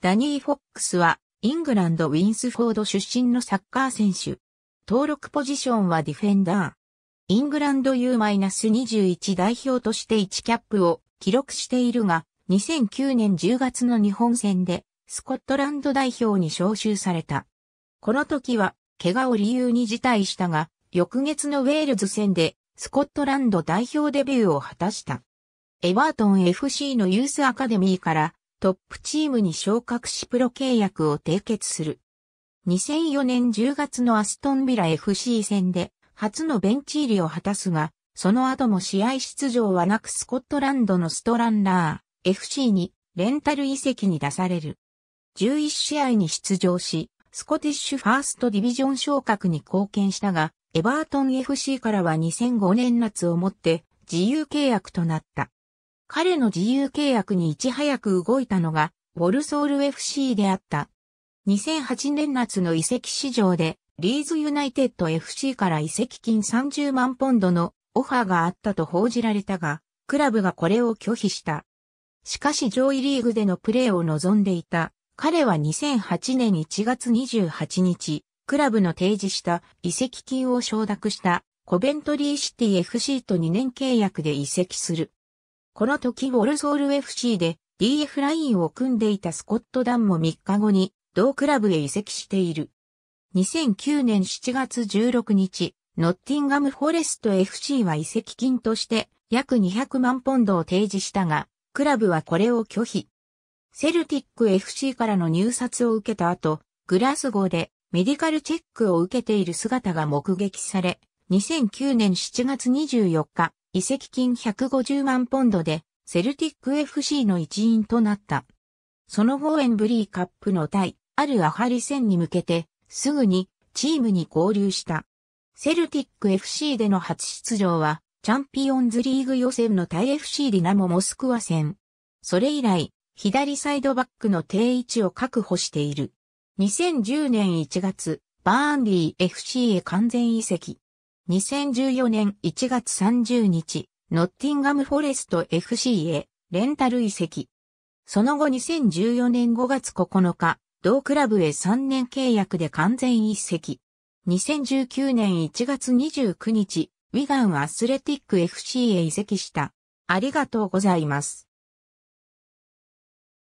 ダニー・フォックスは、イングランド・ウィンスフォード出身のサッカー選手。登録ポジションはディフェンダー。イングランド U-21 代表として1キャップを記録しているが、2009年10月の日本戦で、スコットランド代表に招集された。この時は、怪我を理由に辞退したが、翌月のウェールズ戦で、スコットランド代表デビューを果たした。エバートン FC のユースアカデミーから、トップチームに昇格しプロ契約を締結する。2004年10月のアストンビラ FC 戦で初のベンチ入りを果たすが、その後も試合出場はなくスコットランドのストランラー FC にレンタル移籍に出される。11試合に出場し、スコティッシュファーストディビジョン昇格に貢献したが、エバートン FC からは2005年夏をもって自由契約となった。彼の自由契約にいち早く動いたのが、ウォルソール FC であった。2008年夏の移籍市場で、リーズユナイテッド FC から移籍金30万ポンドのオファーがあったと報じられたが、クラブがこれを拒否した。しかし上位リーグでのプレーを望んでいた。彼は2008年1月28日、クラブの提示した移籍金を承諾したコベントリーシティ FC と2年契約で移籍する。この時ウォルソール FC で DF ラインを組んでいたスコットダンも3日後に同クラブへ移籍している。2009年7月16日、ノッティンガムフォレスト FC は移籍金として約200万ポンドを提示したが、クラブはこれを拒否。セルティック FC からの入札を受けた後、グラスゴーでメディカルチェックを受けている姿が目撃され、2009年7月24日、移籍金150万ポンドで、セルティック FC の一員となった。その後エンブリーカップの対、あるアハリ戦に向けて、すぐにチームに合流した。セルティック FC での初出場は、チャンピオンズリーグ予選の対 FC ディナモモスクワ戦。それ以来、左サイドバックの定位置を確保している。2010年1月、バーンリー FC へ完全移籍。2014年1月30日、ノッティンガムフォレスト FC へレンタル移籍。その後2014年5月9日、同クラブへ3年契約で完全移籍。2019年1月29日、ウィガンアスレティック FC へ移籍した。ありがとうございます。